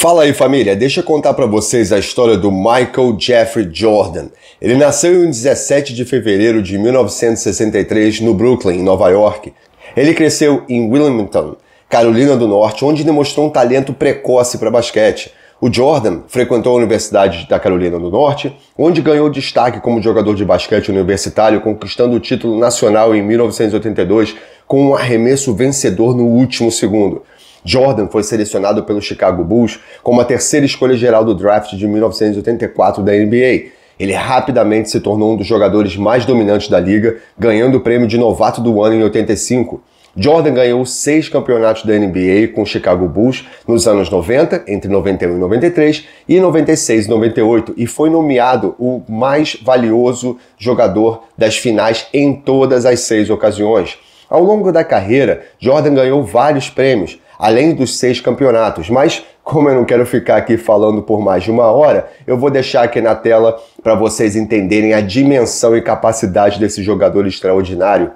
Fala aí família, deixa eu contar para vocês a história do Michael Jeffrey Jordan. Ele nasceu em 17 de fevereiro de 1963 no Brooklyn, em Nova York. Ele cresceu em Wilmington, Carolina do Norte, onde demonstrou um talento precoce para basquete. O Jordan frequentou a Universidade da Carolina do Norte, onde ganhou destaque como jogador de basquete universitário, conquistando o título nacional em 1982 com um arremesso vencedor no último segundo. Jordan foi selecionado pelo Chicago Bulls como a terceira escolha geral do draft de 1984 da NBA. Ele rapidamente se tornou um dos jogadores mais dominantes da liga, ganhando o prêmio de novato do ano em 85. Jordan ganhou seis campeonatos da NBA com o Chicago Bulls nos anos 90, entre 91 e 93, e 96 e 98, e foi nomeado o mais valioso jogador das finais em todas as seis ocasiões. Ao longo da carreira, Jordan ganhou vários prêmios, além dos seis campeonatos, mas como eu não quero ficar aqui falando por mais de uma hora, eu vou deixar aqui na tela para vocês entenderem a dimensão e capacidade desse jogador extraordinário.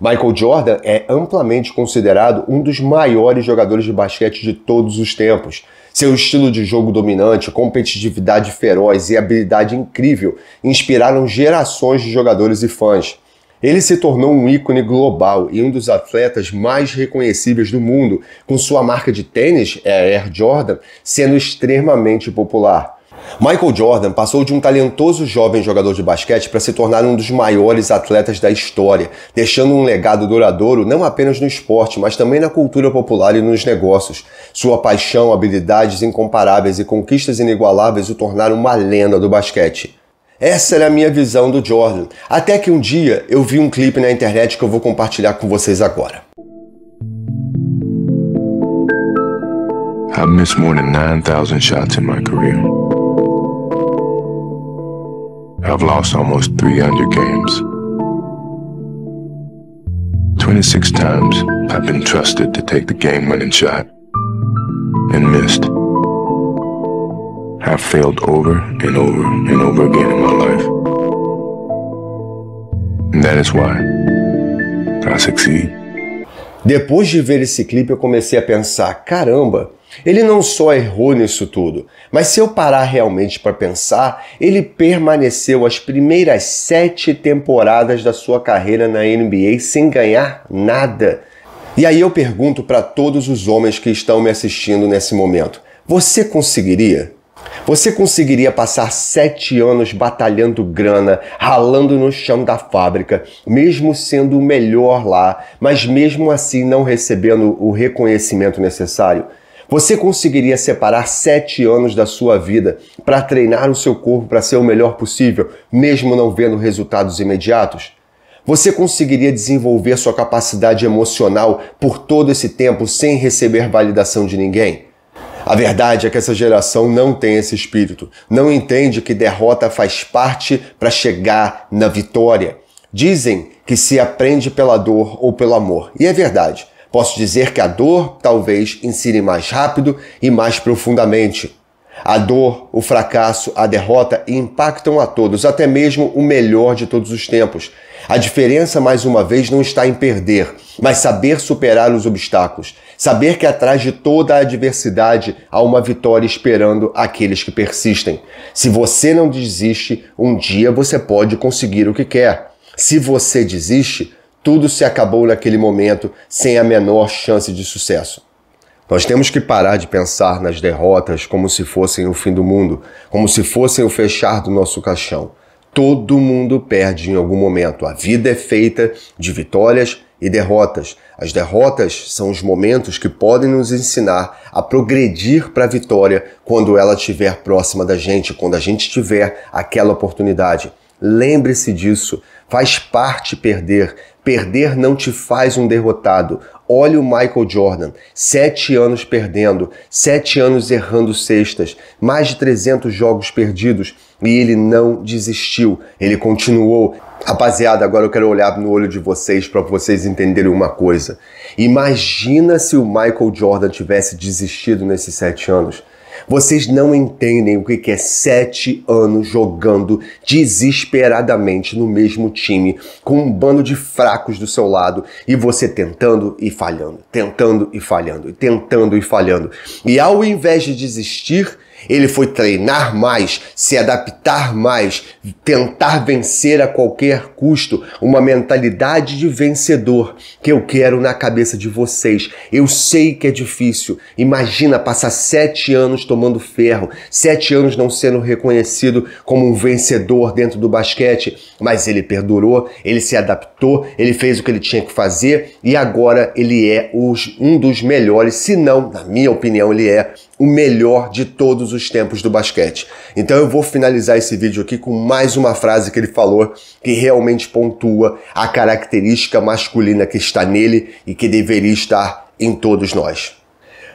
Michael Jordan é amplamente considerado um dos maiores jogadores de basquete de todos os tempos. Seu estilo de jogo dominante, competitividade feroz e habilidade incrível inspiraram gerações de jogadores e fãs. Ele se tornou um ícone global e um dos atletas mais reconhecíveis do mundo, com sua marca de tênis, é a Air Jordan, sendo extremamente popular. Michael Jordan passou de um talentoso jovem jogador de basquete para se tornar um dos maiores atletas da história, deixando um legado duradouro não apenas no esporte, mas também na cultura popular e nos negócios. Sua paixão, habilidades incomparáveis e conquistas inigualáveis o tornaram uma lenda do basquete. Essa era a minha visão do Jordan. Até que um dia eu vi um clipe na internet que eu vou compartilhar com vocês agora. I've missed more than 9,000 shots in my career. I've lost almost 300 games. 26 times I've been trusted to take the game winning shot and missed have failed over and over and over again in my life. And that is why I succeed. Depois de ver esse clipe, eu comecei a pensar: caramba, ele não só errou nisso tudo, mas se eu parar realmente para pensar, ele permaneceu as primeiras sete temporadas da sua carreira na NBA sem ganhar nada. E aí eu pergunto para todos os homens que estão me assistindo nesse momento: você conseguiria? Você conseguiria passar sete anos batalhando grana, ralando no chão da fábrica, mesmo sendo o melhor lá, mas mesmo assim não recebendo o reconhecimento necessário? Você conseguiria separar sete anos da sua vida para treinar o seu corpo para ser o melhor possível, mesmo não vendo resultados imediatos? Você conseguiria desenvolver sua capacidade emocional por todo esse tempo sem receber validação de ninguém? A verdade é que essa geração não tem esse espírito, não entende que derrota faz parte para chegar na vitória. Dizem que se aprende pela dor ou pelo amor, e é verdade. Posso dizer que a dor talvez ensine mais rápido e mais profundamente. A dor, o fracasso, a derrota impactam a todos, até mesmo o melhor de todos os tempos. A diferença, mais uma vez, não está em perder, mas saber superar os obstáculos. Saber que atrás de toda a adversidade há uma vitória esperando aqueles que persistem. Se você não desiste, um dia você pode conseguir o que quer. Se você desiste, tudo se acabou naquele momento sem a menor chance de sucesso. Nós temos que parar de pensar nas derrotas como se fossem o fim do mundo, como se fossem o fechar do nosso caixão. Todo mundo perde em algum momento. A vida é feita de vitórias e derrotas. As derrotas são os momentos que podem nos ensinar a progredir para a vitória quando ela estiver próxima da gente, quando a gente tiver aquela oportunidade. Lembre-se disso. Faz parte perder. Perder não te faz um derrotado. Olha o Michael Jordan. Sete anos perdendo, sete anos errando cestas, mais de 300 jogos perdidos e ele não desistiu. Ele continuou. Rapaziada, agora eu quero olhar no olho de vocês para vocês entenderem uma coisa. Imagina se o Michael Jordan tivesse desistido nesses sete anos. Vocês não entendem o que é sete anos jogando desesperadamente no mesmo time, com um bando de fracos do seu lado, e você tentando e falhando, tentando e falhando, tentando e falhando. E ao invés de desistir, ele foi treinar mais, se adaptar mais, tentar vencer a qualquer custo, uma mentalidade de vencedor que eu quero na cabeça de vocês. Eu sei que é difícil. Imagina passar sete anos tomando ferro, sete anos não sendo reconhecido como um vencedor dentro do basquete, mas ele perdurou, ele se adaptou, ele fez o que ele tinha que fazer e agora ele é um dos melhores, se não, na minha opinião, ele é o melhor de todos os tempos do basquete. Então eu vou finalizar esse vídeo aqui com mais uma frase que ele falou que realmente pontua a característica masculina que está nele e que deveria estar em todos nós.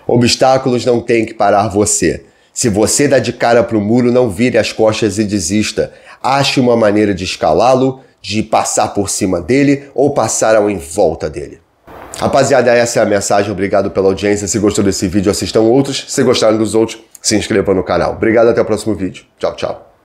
Obstáculos não têm que parar você. Se você dá de cara para o muro, não vire as costas e desista. Ache uma maneira de escalá-lo, de passar por cima dele ou passar ao em volta dele. Rapaziada, essa é a mensagem. Obrigado pela audiência. Se gostou desse vídeo, assistam outros. Se gostaram dos outros, se inscrevam no canal. Obrigado, até o próximo vídeo. Tchau, tchau.